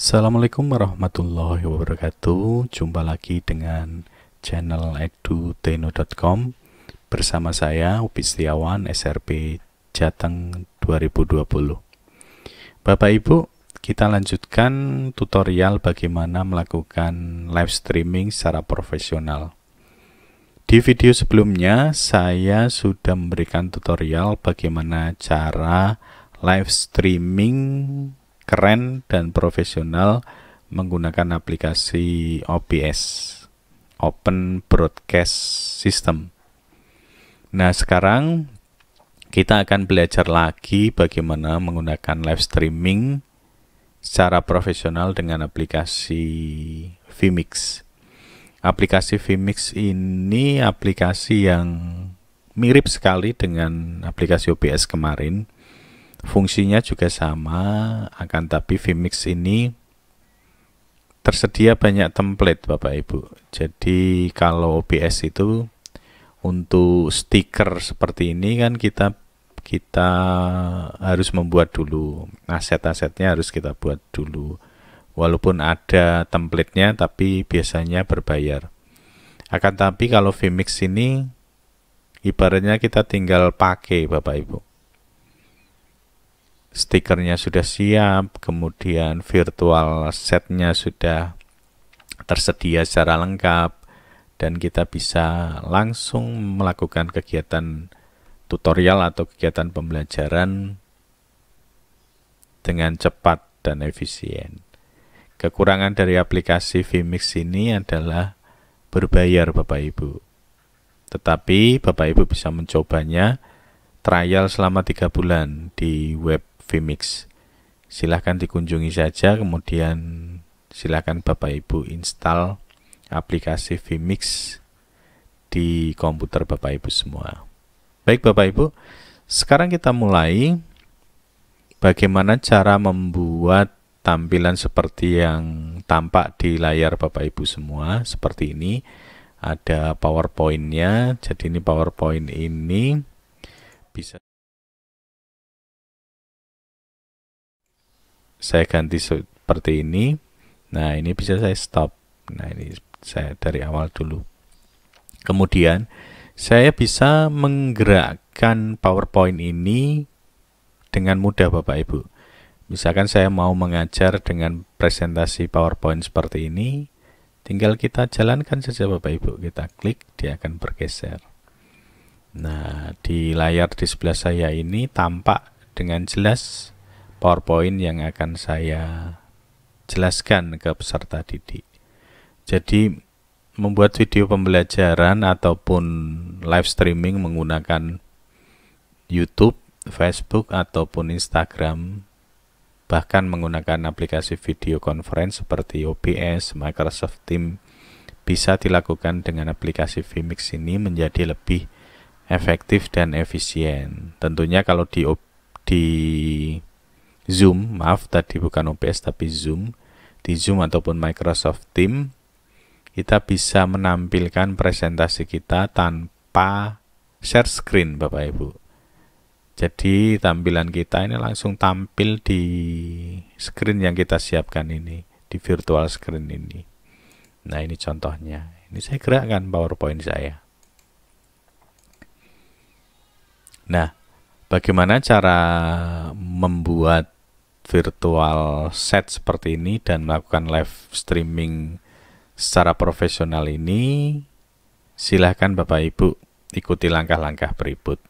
Assalamualaikum warahmatullahi wabarakatuh Jumpa lagi dengan channel eduteno.com Bersama saya Upi Setiawan SRP Jateng 2020 Bapak Ibu, kita lanjutkan tutorial bagaimana melakukan live streaming secara profesional Di video sebelumnya, saya sudah memberikan tutorial bagaimana cara live streaming keren dan profesional menggunakan aplikasi OBS Open Broadcast System. Nah, sekarang kita akan belajar lagi bagaimana menggunakan live streaming secara profesional dengan aplikasi Vmix. Aplikasi Vmix ini aplikasi yang mirip sekali dengan aplikasi OBS kemarin Fungsinya juga sama, akan tapi Vmix ini tersedia banyak template Bapak Ibu. Jadi kalau OBS itu untuk stiker seperti ini kan kita kita harus membuat dulu. Aset-asetnya harus kita buat dulu. Walaupun ada templatenya, tapi biasanya berbayar. Akan tapi kalau Vmix ini ibaratnya kita tinggal pakai Bapak Ibu stikernya sudah siap, kemudian virtual setnya sudah tersedia secara lengkap, dan kita bisa langsung melakukan kegiatan tutorial atau kegiatan pembelajaran dengan cepat dan efisien. Kekurangan dari aplikasi Vmix ini adalah berbayar Bapak Ibu. Tetapi Bapak Ibu bisa mencobanya trial selama tiga bulan di web Vmix. Silahkan dikunjungi saja, kemudian silahkan Bapak Ibu install aplikasi Vmix di komputer Bapak Ibu semua. Baik Bapak Ibu, sekarang kita mulai bagaimana cara membuat tampilan seperti yang tampak di layar Bapak Ibu semua seperti ini ada PowerPoint-nya. Jadi ini PowerPoint ini bisa saya ganti seperti ini nah ini bisa saya stop nah ini saya dari awal dulu kemudian saya bisa menggerakkan PowerPoint ini dengan mudah Bapak Ibu misalkan saya mau mengajar dengan presentasi PowerPoint seperti ini tinggal kita jalankan saja Bapak Ibu kita klik dia akan bergeser Nah, di layar di sebelah saya ini tampak dengan jelas PowerPoint yang akan saya jelaskan ke peserta didik. Jadi membuat video pembelajaran ataupun live streaming menggunakan YouTube, Facebook ataupun Instagram bahkan menggunakan aplikasi video conference seperti OBS, Microsoft Teams bisa dilakukan dengan aplikasi Vimix ini menjadi lebih efektif dan efisien. Tentunya kalau di di Zoom, maaf tadi bukan OBS tapi Zoom, di Zoom ataupun Microsoft Team, kita bisa menampilkan presentasi kita tanpa share screen Bapak Ibu. Jadi tampilan kita ini langsung tampil di screen yang kita siapkan ini, di virtual screen ini. Nah ini contohnya, ini saya gerakkan PowerPoint saya. Nah, Bagaimana cara membuat virtual set seperti ini dan melakukan live streaming secara profesional ini? Silahkan Bapak Ibu ikuti langkah-langkah berikut.